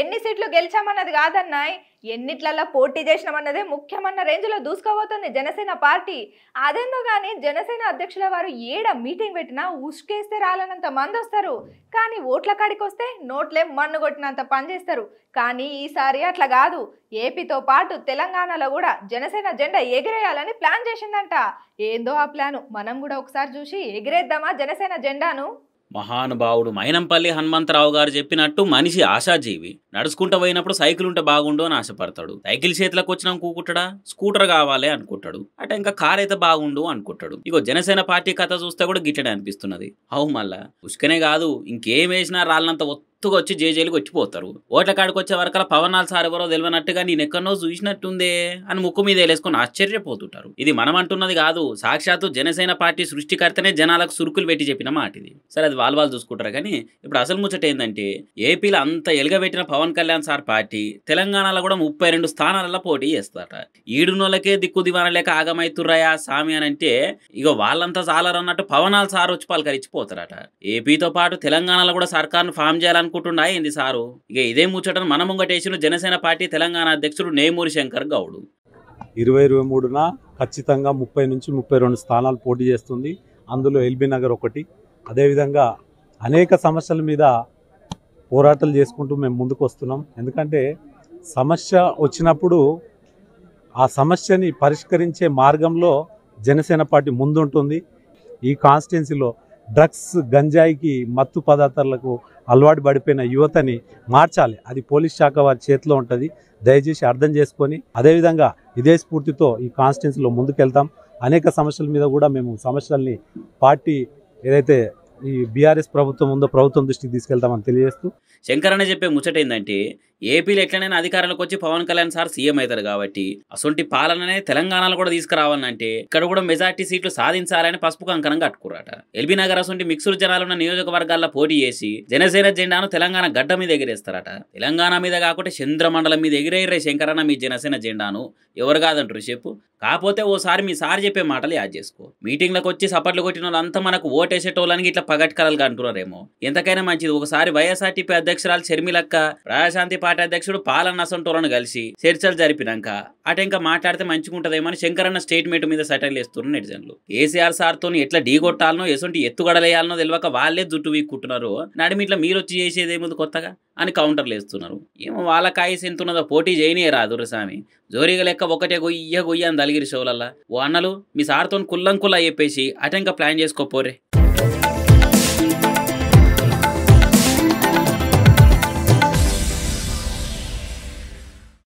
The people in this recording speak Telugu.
ఎన్ని సీట్లు గెలిచామన్నది కాదన్నాయ్ ఎన్నిట్లలో పోటీ చేసినామన్నదే ముఖ్యమన్న రేంజ్లో దూసుకోబోతుంది జనసేన పార్టీ అదేందో కానీ జనసేన అధ్యక్షుల వారు ఏడ మీటింగ్ పెట్టినా ఉష్కేస్తే రాలనంత మంది వస్తారు కానీ ఓట్ల కాడికి వస్తే నోట్లే మన్ను కొట్టినంత పనిచేస్తారు కానీ ఈసారి అట్లా కాదు ఏపీతో పాటు తెలంగాణలో కూడా జనసేన జెండా ఎగిరేయాలని ప్లాన్ చేసిందంట ఏందో ఆ ప్లాను మనం కూడా ఒకసారి చూసి ఎగిరేద్దామా జనసేన జెండాను మహానుభావుడు మైనంపల్లి హనుమంతరావు గారు చెప్పినట్టు మనిషి ఆశాజీవి నడుచుకుంటూ పోయినప్పుడు సైకిల్ ఉంటే బాగుండు అని ఆశపడతాడు సైకిల్ చేతిలోకి వచ్చిన కూకుంటాడా స్కూటర్ కావాలి అనుకుంటాడు అట ఇంకా కార్ అయితే బాగుండు అనుకుంటాడు ఇగో జనసేన పార్టీ కథ చూస్తే కూడా గిట్టడే అనిపిస్తున్నది అవు మళ్ళా ఉసుకనే కాదు ఇంకేం వేసినా రాళ్ళంత మత్తుగా వచ్చి జేజేలు వచ్చిపోతారు ఓట్ల కాడికి వచ్చే వరకు పవనాలు సార్ ఎవరో తెలియనట్టుగా నేను ఎక్కడో చూసినట్టుందే అని ముక్కు మీద వేలేసుకుని ఆశ్చర్యపోతుంటారు ఇది మనం అంటున్నది కాదు సాక్షాత్తు జనసేన పార్టీ సృష్టికర్తనే జనాలకు సురుకులు పెట్టి చెప్పిన మాట ఇది సరే అది వాళ్ళు వాళ్ళు చూసుకుంటారు కానీ ఇప్పుడు అసలు ముచ్చట ఏంటంటే ఏపీలో అంత ఎలుగబెట్టిన పవన్ కళ్యాణ్ సార్ పార్టీ తెలంగాణలో కూడా ముప్పై రెండు స్థానాలలో పోటీ చేస్తారట ఈడునోళ్ళకే దిక్కు దివాన లేక ఆగమైతుర్రాయా సామి అని అంటే ఇక వాళ్ళంతా చాలరు అన్నట్టు పవనాలు సార్ వచ్చి పలకరించిపోతారట ఏపీతో పాటు తెలంగాణలో కూడా సర్కార్ను ఫామ్ చేయాలని అనుకుంటున్నాయి ఏంది సారు ఇక ఇదే ముచ్చటను మన ముంగటేసిన జనసేన పార్టీ తెలంగాణ అధ్యక్షుడు నేమూరి శంకర్ గౌడు ఇరవై ఇరవై మూడున ఖచ్చితంగా ముప్పై నుంచి ముప్పై రెండు స్థానాలు పోటీ చేస్తుంది అందులో ఎల్బీ నగర్ ఒకటి అదేవిధంగా అనేక సమస్యల మీద పోరాటాలు చేసుకుంటూ మేము ముందుకు వస్తున్నాం ఎందుకంటే సమస్య వచ్చినప్పుడు ఆ సమస్యని పరిష్కరించే మార్గంలో జనసేన పార్టీ ముందుంటుంది ఈ కాన్స్టిట్యున్సీలో డ్రగ్స్ గంజాయికి మత్తు పదార్థాలకు అలవాటు పడిపోయిన యువతని మార్చాలి అది పోలీస్ శాఖ వారి చేతిలో ఉంటుంది దయచేసి అర్థం చేసుకొని అదేవిధంగా ఇదే స్ఫూర్తితో ఈ కాన్స్టిట్యున్సీలో ముందుకెళ్తాం అనేక సమస్యల మీద కూడా మేము సమస్యల్ని పార్టీ ఏదైతే ఈ బీఆర్ఎస్ ప్రభుత్వం ఉందో ప్రభుత్వం దృష్టికి తీసుకెళ్తామని తెలియజేస్తూ శంకరన్న చెప్పే ముచ్చట ఏంటంటే ఏపీలో ఎట్లనైనా అధికారంలోకి వచ్చి పవన్ కళ్యాణ్ సార్ సీఎం అవుతారు కాబట్టి అసొంటి పాలననే తెలంగాణలో కూడా తీసుకురావాలంటే ఇక్కడ కూడా మెజార్టీ సీట్లు సాధించాలని పసుపు కంకణం కట్టుకురాట ఎల్బీ నగర్ అసొంటి మిక్సుడు జనాలున్న నియోజకవర్గాల్లో పోటీ చేసి జనసేన జెండాను తెలంగాణ గడ్డ మీద ఎగిరేస్తారట తెలంగాణ మీద కాకుండా మండలం మీద ఎగిరేరే శంకరన్న మీ జనసేన జెండాను ఎవరు కాదంటారు చెప్పు కాకపోతే ఓసారి మీ సార్ చెప్పే మాటలు యాడ్ చేసుకో మీటింగ్లకు వచ్చి సపట్లు కొట్టిన వాళ్ళంతా మనకు ఓటేసేటోళ్ళని ఇట్లా పగట్కరాలుగా అంటున్నారేమో ఎంతకైనా మంచిది ఒకసారి వైఎస్ఆర్టీపీ అధ్యక్షురాలు షర్మిలక్క ప్రజాశాంతి పార్టీ అధ్యక్షుడు పాలన్న అసంటోలను కలిసి చర్చలు జరిపినాక అటు ఇంకా మాట్లాడితే మంచిగుంటదేమో అని శంకరన్న స్టేట్మెంట్ మీద సెటైల్ చేస్తున్నారు నెటిజన్లు కేసీఆర్ తో ఎట్లా ఢీ కొట్టాలనో ఎటువంటి ఎత్తుగడలేయాలనో తెలియక వాళ్ళే జుట్టు వీక్కుంటున్నారు నడిమి ఇట్లా మీరు వచ్చి చేసేదేముంది కొత్తగా అని కౌంటర్లు వేస్తున్నారు ఏమో వాళ్ళ కాయస్ ఎంత ఉన్నదో పోటీ చేయనే రాదు స్వామి జోరీగా లెక్క ఒకటే గొయ్య గొయ్య అని దలిగిరి షోలల్లా ఓ అన్నలు మీ సార్తో కుల్లంకుల్లా చెప్పేసి అటెంక ప్లాన్ చేసుకోపోరే